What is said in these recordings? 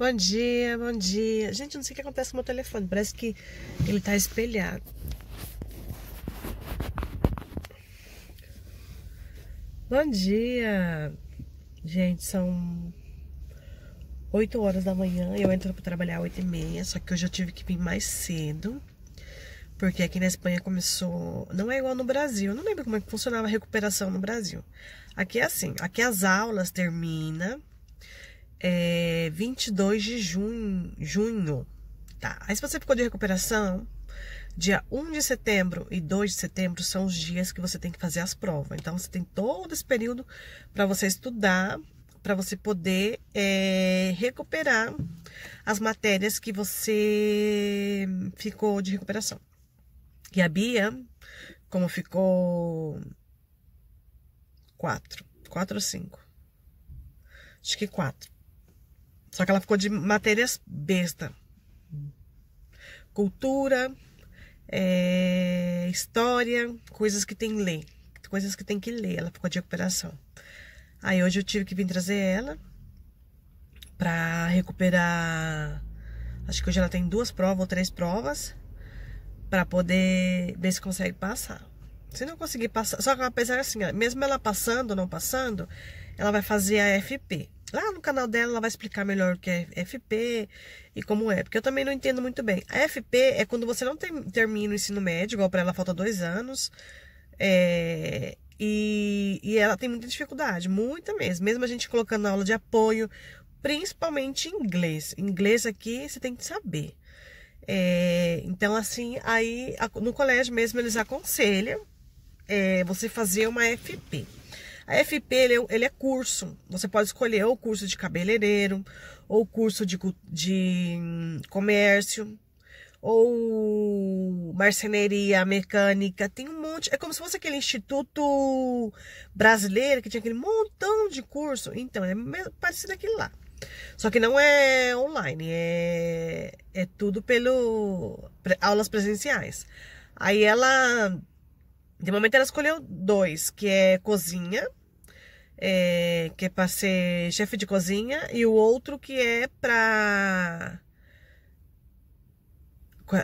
Bom dia, bom dia. Gente, não sei o que acontece com o meu telefone. Parece que ele tá espelhado. Bom dia. Gente, são 8 horas da manhã. Eu entro para trabalhar 8 e meia. Só que hoje eu tive que vir mais cedo. Porque aqui na Espanha começou. Não é igual no Brasil. Eu não lembro como é que funcionava a recuperação no Brasil. Aqui é assim: aqui as aulas terminam é, 22 de junho, junho. Tá. Aí se você ficou de recuperação, dia 1 de setembro e 2 de setembro são os dias que você tem que fazer as provas. Então você tem todo esse período para você estudar, para você poder é, recuperar as matérias que você ficou de recuperação. E a Bia, como ficou quatro, quatro ou cinco? Acho que quatro. Só que ela ficou de matérias besta. Cultura, é, história, coisas que tem que ler, coisas que tem que ler. Ela ficou de recuperação. Aí hoje eu tive que vir trazer ela para recuperar. Acho que hoje ela tem duas provas ou três provas para poder ver se consegue passar. Se não conseguir passar, só que apesar assim, mesmo ela passando ou não passando, ela vai fazer a FP. Lá ah, no canal dela ela vai explicar melhor o que é FP e como é, porque eu também não entendo muito bem. A FP é quando você não tem, termina o ensino médio, igual para ela falta dois anos, é, e, e ela tem muita dificuldade, muita mesmo. Mesmo a gente colocando aula de apoio, principalmente inglês. Inglês aqui você tem que saber. É, então, assim, aí no colégio mesmo eles aconselham é, você fazer uma FP. A FP ele é, ele é curso. Você pode escolher ou curso de cabeleireiro, ou curso de, de hum, comércio, ou marcenaria mecânica, tem um monte. É como se fosse aquele instituto brasileiro que tinha aquele montão de curso. Então, é parecido aquilo lá. Só que não é online, é, é tudo pelo aulas presenciais. Aí ela, de momento, ela escolheu dois, que é cozinha é, que é para ser chefe de cozinha e o outro que é para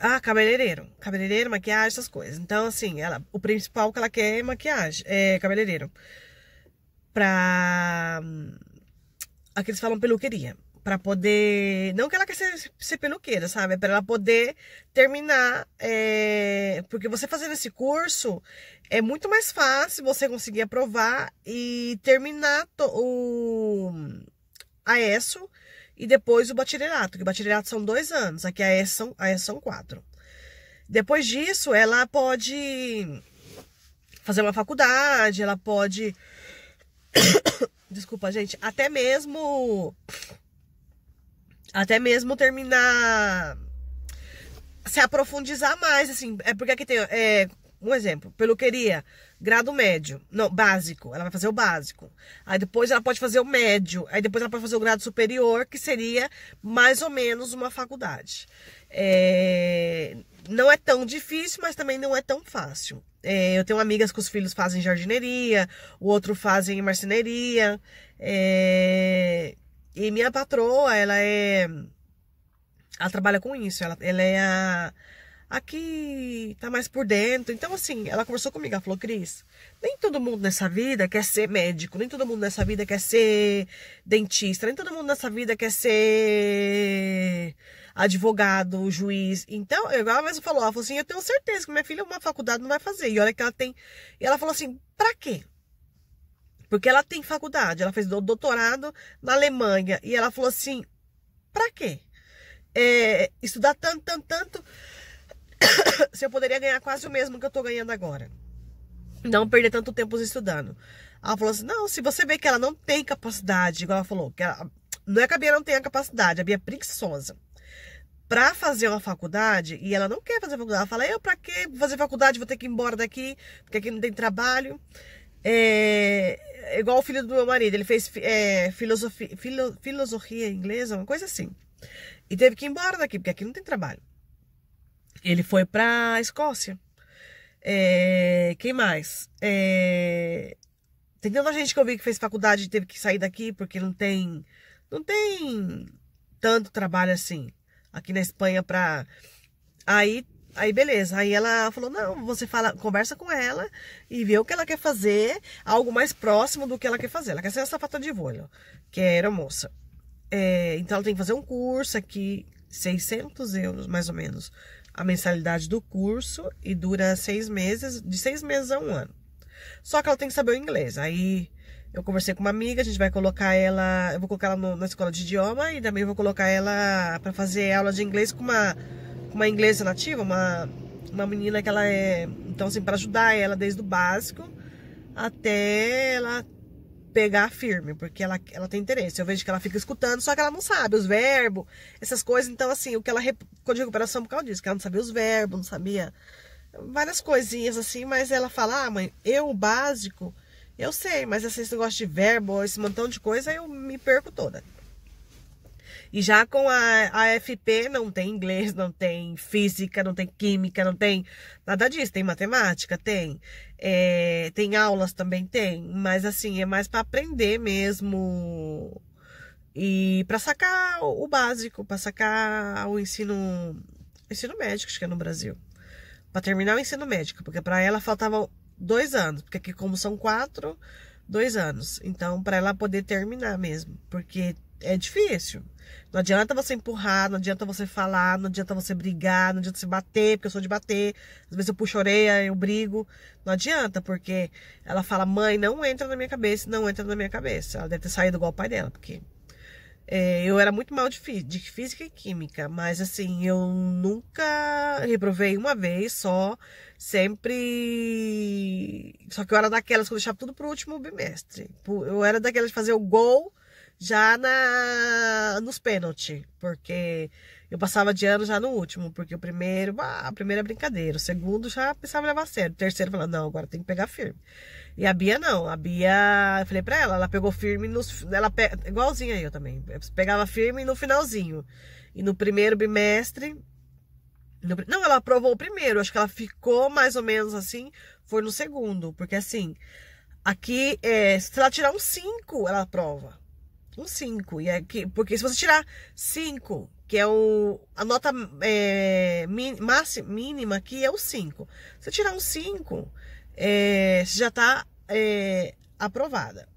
ah, cabeleireiro, cabeleireiro, maquiagem, essas coisas. Então assim, ela, o principal que ela quer é maquiagem, é cabeleireiro. Para hum, aqueles eles falam peluqueria para poder. Não que ela quer ser, ser peluqueira, sabe? É para ela poder terminar. É... porque você fazendo esse curso é muito mais fácil você conseguir aprovar e terminar o a ESO e depois o bacharelato. Que o bacharelato são dois anos, aqui a ESO, são, a ESO são quatro. Depois disso, ela pode fazer uma faculdade, ela pode. Desculpa, gente, até mesmo até mesmo terminar. Se aprofundizar mais, assim. É porque aqui tem. É, um exemplo, peluqueria, grado médio, não, básico, ela vai fazer o básico. Aí depois ela pode fazer o médio, aí depois ela pode fazer o grado superior, que seria mais ou menos uma faculdade. É, não é tão difícil, mas também não é tão fácil. É, eu tenho amigas que os filhos fazem jardineria, o outro fazem marceneria. É, e minha patroa, ela é. Ela trabalha com isso. Ela, ela é a. Aqui tá mais por dentro. Então, assim, ela conversou comigo. Ela falou, Cris, nem todo mundo nessa vida quer ser médico, nem todo mundo nessa vida quer ser dentista, nem todo mundo nessa vida quer ser advogado, juiz. Então, ela mesmo falou, ela falou assim, eu tenho certeza que minha filha uma faculdade não vai fazer. E olha que ela tem. E ela falou assim, pra quê? Porque ela tem faculdade, ela fez doutorado na Alemanha. E ela falou assim: pra quê? É, estudar tanto, tanto, tanto, se eu poderia ganhar quase o mesmo que eu tô ganhando agora. Não perder tanto tempo estudando. Ela falou assim: não, se você vê que ela não tem capacidade, igual ela falou, que ela, não é que a Bia não tenha capacidade, a Bia é preguiçosa para fazer uma faculdade e ela não quer fazer faculdade. Ela fala: "Eu para quê? fazer faculdade, vou ter que ir embora daqui, porque aqui não tem trabalho". É, é, igual o filho do meu marido, ele fez é, filosofia, filo, filosofia inglesa, uma coisa assim. E teve que ir embora daqui, porque aqui não tem trabalho. Ele foi para a Escócia. É, quem mais? É, tem tanta gente que eu vi que fez faculdade e teve que sair daqui porque não tem. Não tem tanto trabalho assim. Aqui na Espanha para Aí Aí beleza, aí ela falou: "Não, você fala, conversa com ela e vê o que ela quer fazer, algo mais próximo do que ela quer fazer. Ela quer ser sapata de vôlei, que é era moça. É, então ela tem que fazer um curso aqui, 600 euros mais ou menos, a mensalidade do curso e dura seis meses, de seis meses a um ano. Só que ela tem que saber o inglês. Aí eu conversei com uma amiga, a gente vai colocar ela, eu vou colocar ela no, na escola de idioma e também vou colocar ela para fazer aula de inglês com uma uma inglesa nativa, uma, uma menina que ela é. Então, assim, para ajudar ela desde o básico até ela pegar firme, porque ela, ela tem interesse. Eu vejo que ela fica escutando, só que ela não sabe os verbos, essas coisas. Então, assim, o que ela ficou de recuperação é por causa disso, que ela não sabia os verbos, não sabia várias coisinhas assim, mas ela fala: ah, mãe, eu o básico, eu sei, mas assim, esse negócio de verbo, esse montão de coisa, eu me perco toda. E já com a AFP não tem inglês, não tem física, não tem química, não tem nada disso. Tem matemática, tem. É, tem aulas também, tem. Mas assim, é mais para aprender mesmo. E para sacar o básico, para sacar o ensino, ensino médico, acho que é no Brasil. Para terminar o ensino médico, porque para ela faltavam dois anos, porque aqui como são quatro, dois anos. Então, para ela poder terminar mesmo, porque é difícil. Não adianta você empurrar, não adianta você falar, não adianta você brigar, não adianta você bater, porque eu sou de bater. Às vezes eu puxo a orelha, eu brigo. Não adianta, porque ela fala, mãe, não entra na minha cabeça, não entra na minha cabeça. Ela deve ter saído igual o pai dela, porque é, eu era muito mal de, fí de, física e química, mas assim, eu nunca reprovei uma vez só, sempre. Só que eu era daquelas que eu deixava tudo pro último bimestre. Eu era daquelas de fazer o gol já na nos pênaltis, porque eu passava de ano já no último, porque o primeiro, ah, a primeira é brincadeira, o segundo já pensava levar a sério, o terceiro falando, não, agora tem que pegar firme. E a Bia não, a Bia, eu falei pra ela, ela pegou firme, nos, ela pe, igualzinha eu também, pegava firme no finalzinho. E no primeiro bimestre, no, não, ela aprovou o primeiro, acho que ela ficou mais ou menos assim, foi no segundo, porque assim, aqui, é, se ela tirar um 5, ela aprova um 5. E é porque se você tirar 5, que é o, a nota é, min, mínima aqui é o 5. Se você tirar um 5, é, você já está é, aprovada.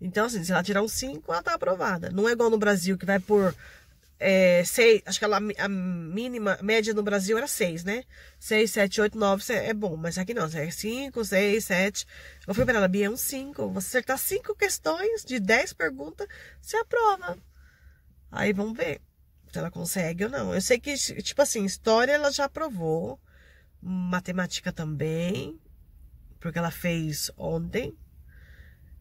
Então, assim, se ela tirar um 5, ela está aprovada. Não é igual no Brasil, que vai por é, seis, acho que ela, a mínima, média no Brasil era seis, né? Seis, sete, oito, nove, é bom, mas aqui não, é cinco, seis, sete. Eu falei pra ela, Bia, é um cinco. Você acertar cinco questões de dez perguntas, você aprova. Aí vamos ver se ela consegue ou não. Eu sei que, tipo assim, história ela já aprovou, matemática também, porque ela fez ontem.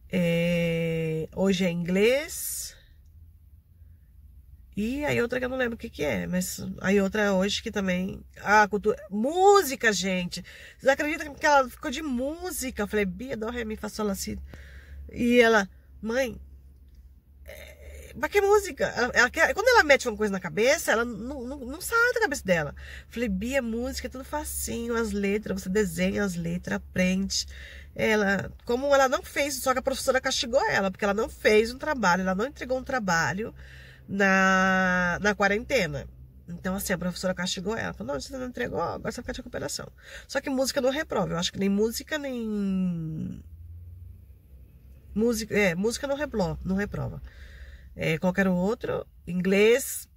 É, hoje é inglês. E aí outra que eu não lembro o que, que é, mas aí outra hoje que também. Ah, cultura. Música, gente! Vocês acreditam que ela ficou de música? Eu falei, Bia, dó, ré, mi, fá, sol, assim. E ela, mãe, eh, mas que é música? Ela, ela, quando ela mete uma coisa na cabeça, ela não, não, não sai da cabeça dela. Eu falei, Bia, música é tudo facinho, as letras, você desenha as letras, aprende. Ela, como ela não fez, só que a professora castigou ela, porque ela não fez um trabalho, ela não entregou um trabalho na, na quarentena. Então, assim, a professora castigou ela. Falou, não, você não entregou, agora você vai ficar de recuperação. Só que música não reprova. Eu acho que nem música, nem... Música, é, música não reprova. Não reprova. É, qualquer outro, inglês...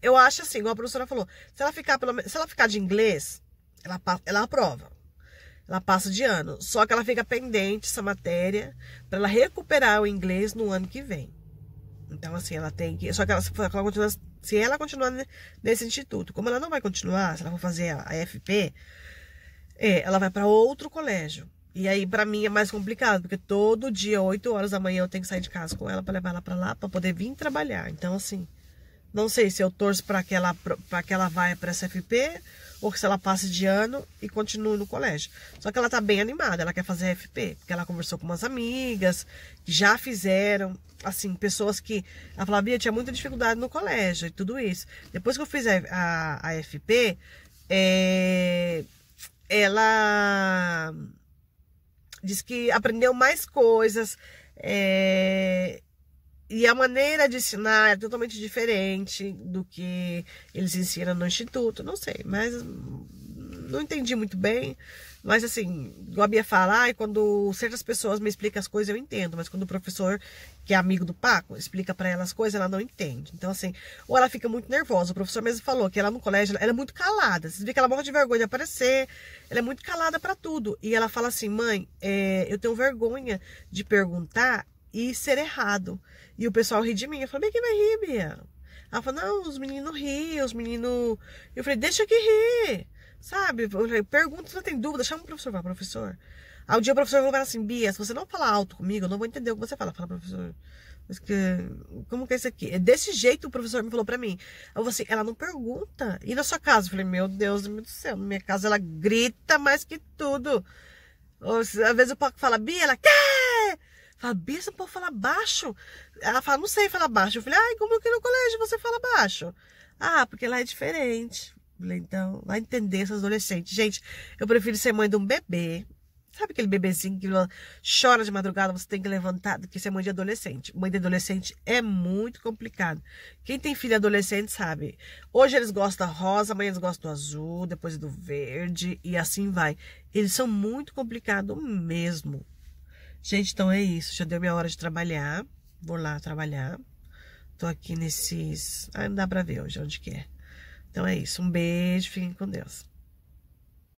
Eu acho assim, igual a professora falou, se ela ficar, pelo, se ela ficar de inglês, ela, ela aprova. Ela passa de ano. Só que ela fica pendente essa matéria para ela recuperar o inglês no ano que vem. Então, assim, ela tem que. Só que ela, se ela continuar, se ela continuar nesse instituto, como ela não vai continuar, se ela for fazer a, a FP, é, ela vai para outro colégio. E aí, para mim, é mais complicado, porque todo dia, 8 horas da manhã, eu tenho que sair de casa com ela para levar ela para lá, para poder vir trabalhar. Então, assim, não sei se eu torço para que ela, pra que ela vá para essa FP ou se ela passa de ano e continue no colégio. Só que ela tá bem animada, ela quer fazer FP, porque ela conversou com umas amigas que já fizeram, assim, pessoas que. Ela falou, Bia, tinha muita dificuldade no colégio e tudo isso. Depois que eu fiz a, a, a FP, é, ela diz que aprendeu mais coisas. É, e a maneira de ensinar é totalmente diferente do que eles ensinam no instituto, não sei, mas não entendi muito bem. Mas assim, igual a Bia fala, ah, quando certas pessoas me explicam as coisas, eu entendo, mas quando o professor, que é amigo do Paco, explica para ela as coisas, ela não entende. Então, assim, ou ela fica muito nervosa. O professor mesmo falou que ela no colégio, ela é muito calada. Vocês vê que ela morre de vergonha de aparecer, ela é muito calada para tudo. E ela fala assim, mãe, é, eu tenho vergonha de perguntar e ser errado. E o pessoal ri de mim. Eu falei, que vai rir, Bia? Ela falou, não, os meninos riem, os meninos. Eu falei, deixa que rir. Sabe? Eu falei, pergunta, se não tem dúvida, chama o professor, vai, professor. Aí um dia o professor falou assim, Bia, se você não falar alto comigo, eu não vou entender o que você fala. Fala, professor. como que é isso aqui? É desse jeito o professor me falou pra mim. Eu falei assim, ela não pergunta. E na sua casa? Eu falei, meu Deus do céu, na minha casa ela grita mais que tudo. Às vezes o Paco fala, Bia, ela quer! Fala, Bessa, pô, fala baixo. Ela fala, não sei falar baixo. Eu falei, ai, como que no colégio você fala baixo? Ah, porque lá é diferente. Falei, então, vai entender essas adolescentes. Gente, eu prefiro ser mãe de um bebê. Sabe aquele bebezinho que chora de madrugada, você tem que levantar, do que ser mãe de adolescente. Mãe de adolescente é muito complicado. Quem tem filho adolescente sabe. Hoje eles gostam rosa, amanhã eles gostam do azul, depois do verde e assim vai. Eles são muito complicados mesmo. Gente, então é isso. Já deu minha hora de trabalhar. Vou lá trabalhar. Tô aqui nesses... Ah, não dá pra ver hoje onde que é. Então é isso. Um beijo. Fiquem com Deus.